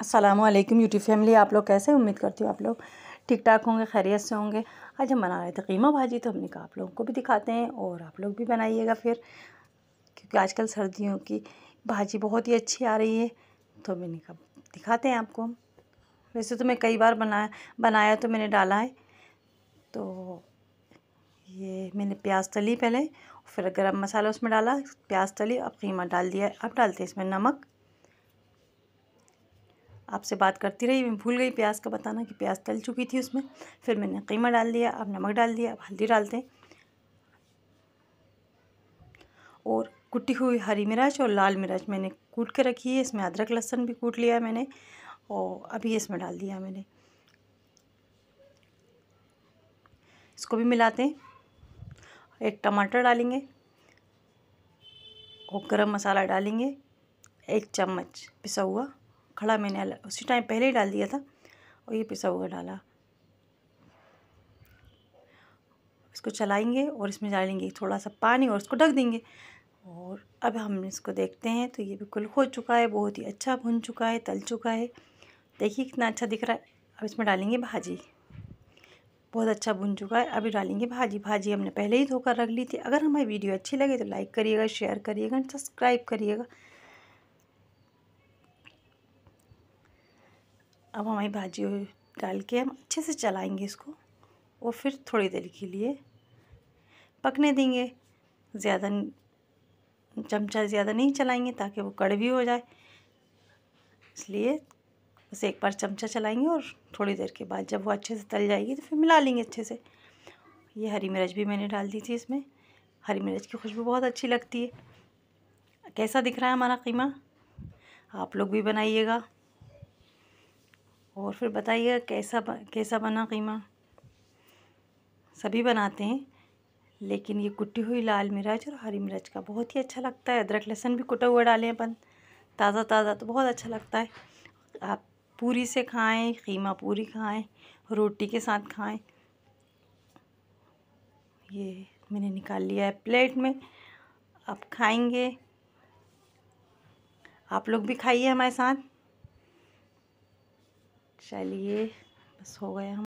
Aslam YouTube family आप लोग कैसे उम्मीद करती हो आप लोग ठीक ठाक होंगे खैरियत से होंगे आज हम बना रहे थे कीमा भाजी तो हमने कहा आप लोगों को भी दिखाते हैं और आप लोग भी बनाइएगा फिर क्योंकि आजकल सर्दियों की भाजी बहुत ही अच्छी आ रही है तो मैंने कहा दिखाते हैं आपको वैसे तो मैं कई बार बनाया बनाया तो मैंने डाला है तो ये मैंने प्याज तली पहले फिर गरम मसाला उसमें डाला प्याज तली अब कीमा डाल दिया अब डालते हैं इसमें नमक आपसे बात करती रही मैं भूल गई प्याज का बताना कि प्याज तल चुकी थी उसमें फिर मैंने कीमा डाल दिया अब नमक डाल दिया अब हल्दी डालते हैं और कुटी हुई हरी मिर्च और लाल मिर्च मैंने कूट के रखी है इसमें अदरक लहसुन भी कूट लिया मैंने और अभी इसमें डाल दिया मैंने इसको भी मिलाते हैं एक टमाटर डालेंगे और गरम मसाला डालेंगे एक चम्मच पिसा हुआ खड़ा मैंने उसी टाइम पहले ही डाल दिया था और ये पिसा हुआ डाला इसको चलाएंगे और इसमें डालेंगे थोड़ा सा पानी और इसको ढक देंगे और अब हम इसको देखते हैं तो ये बिल्कुल हो चुका है बहुत ही अच्छा भुन चुका है तल चुका है देखिए कितना अच्छा दिख रहा है अब इसमें डालेंगे भाजी बहुत अच्छा भुन चुका है अभी डालेंगे भाजी भाजी हमने पहले ही धोकर रख ली थी अगर हमारी वीडियो अच्छी लगे तो लाइक करिएगा शेयर करिएगा सब्सक्राइब करिएगा अब हमारी भाजी डाल के हम अच्छे से चलाएंगे इसको और फिर थोड़ी देर के लिए पकने देंगे ज़्यादा चमचा ज़्यादा नहीं चलाएंगे ताकि वो कड़वी हो जाए इसलिए बस एक बार चमचा चलाएंगे और थोड़ी देर के बाद जब वो अच्छे से तल जाएगी तो फिर मिला लेंगे अच्छे से ये हरी मिर्च भी मैंने डाल दी थी इसमें हरी मिर्च की खुशबू बहुत अच्छी लगती है कैसा दिख रहा है हमारा कीमा आप लोग भी बनाइएगा और फिर बताइए कैसा कैसा बना कीमा सभी बनाते हैं लेकिन ये कुटी हुई लाल मिर्च और हरी मिर्च का बहुत ही अच्छा लगता है अदरक लहसुन भी कुटा हुआ डालें अपन ताज़ा ताज़ा तो बहुत अच्छा लगता है आप पूरी से खाएं कीमा पूरी खाएं रोटी के साथ खाएं ये मैंने निकाल लिया है प्लेट में आप खाएंगे आप लोग भी खाइए हमारे साथ चलिए बस हो गया हम